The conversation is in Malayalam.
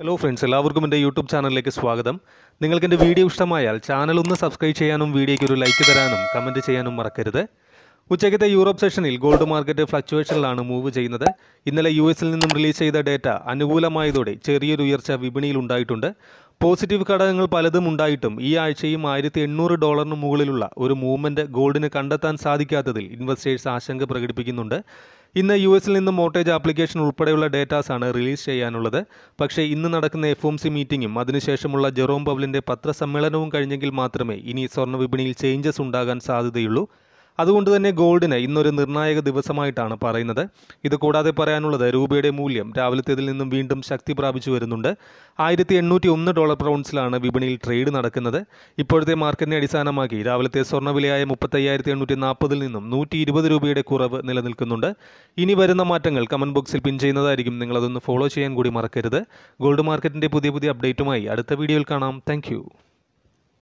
ഹലോ ഫ്രണ്ട്സ് എല്ലാവർക്കും എൻ്റെ യൂട്യൂബ് ചാനലിലേക്ക് സ്വാഗതം നിങ്ങൾക്ക് എൻ്റെ വീഡിയോ ഇഷ്ടമായാൽ ചാനൽ ഒന്ന് സബ്സ്ക്രൈബ് ചെയ്യാനും വീഡിയോയ്ക്ക് ഒരു ലൈക്ക് തരാനും കമൻറ്റ് ചെയ്യാനും മറക്കരുത് ഉച്ചയ്ക്കത്തെ യൂറോപ്പ് സെഷനിൽ ഗോൾഡ് മാർക്കറ്റ് ഫ്ലക്ച്വേഷനിലാണ് മൂവ് ചെയ്യുന്നത് ഇന്നലെ യു എസിൽ നിന്നും റിലീസ് ചെയ്ത ഡേറ്റ അനുകൂലമായതോടെ ചെറിയൊരു ഉയർച്ച വിപണിയിൽ ഉണ്ടായിട്ടുണ്ട് പോസിറ്റീവ് ഘടകങ്ങൾ പലതും ഉണ്ടായിട്ടും ഈ ആഴ്ചയും ആയിരത്തി എണ്ണൂറ് ഡോളറിന് മുകളിലുള്ള ഒരു മൂവ്മെൻറ്റ് ഗോൾഡിന് കണ്ടെത്താൻ സാധിക്കാത്തതിൽ ഇൻവെസ്റ്റേഴ്സ് ആശങ്ക പ്രകടിപ്പിക്കുന്നുണ്ട് ഇന്ന് യു എസിൽ നിന്ന് മോട്ടേജ് ആപ്ലിക്കേഷൻ ഉൾപ്പെടെയുള്ള ഡേറ്റാസാണ് റിലീസ് ചെയ്യാനുള്ളത് പക്ഷേ ഇന്ന് നടക്കുന്ന എഫ് എം സി മീറ്റിംഗും അതിനുശേഷമുള്ള ജെറോം പവലിൻ്റെ പത്രസമ്മേളനവും കഴിഞ്ഞെങ്കിൽ മാത്രമേ ഇനി സ്വർണ്ണ വിപണിയിൽ ചേഞ്ചസ് ഉണ്ടാകാൻ സാധ്യതയുള്ളൂ അതുകൊണ്ട് തന്നെ ഗോൾഡിന് ഇന്നൊരു നിർണായക ദിവസമായിട്ടാണ് പറയുന്നത് ഇത് കൂടാതെ പറയാനുള്ളത് രൂപയുടെ മൂല്യം രാവിലത്തേതിൽ നിന്നും വീണ്ടും ശക്തി പ്രാപിച്ചു വരുന്നുണ്ട് ആയിരത്തി എണ്ണൂറ്റി ഒന്ന് ഡോളർ പ്രൗൺസിലാണ് വിപണിയിൽ ട്രേഡ് നടക്കുന്നത് ഇപ്പോഴത്തെ മാർക്കറ്റിനെ അടിസ്ഥാനമാക്കി രാവിലത്തെ സ്വർണ്ണവിലയായ മുപ്പത്തയ്യായിരത്തി എണ്ണൂറ്റി നാൽപ്പതിൽ നിന്നും നൂറ്റി ഇരുപത് രൂപയുടെ കുറവ് നിലനിൽക്കുന്നുണ്ട് ഇനി വരുന്ന മാറ്റങ്ങൾ കമൻറ്റ് ബോക്സിൽ പിൻ ചെയ്യുന്നതായിരിക്കും നിങ്ങളതൊന്ന് ഫോളോ ചെയ്യാൻ കൂടി മറക്കരുത് ഗോൾഡ് മാർക്കറ്റിൻ്റെ പുതിയ പുതിയ അപ്ഡേറ്റുമായി അടുത്ത വീഡിയോയിൽ കാണാം താങ്ക്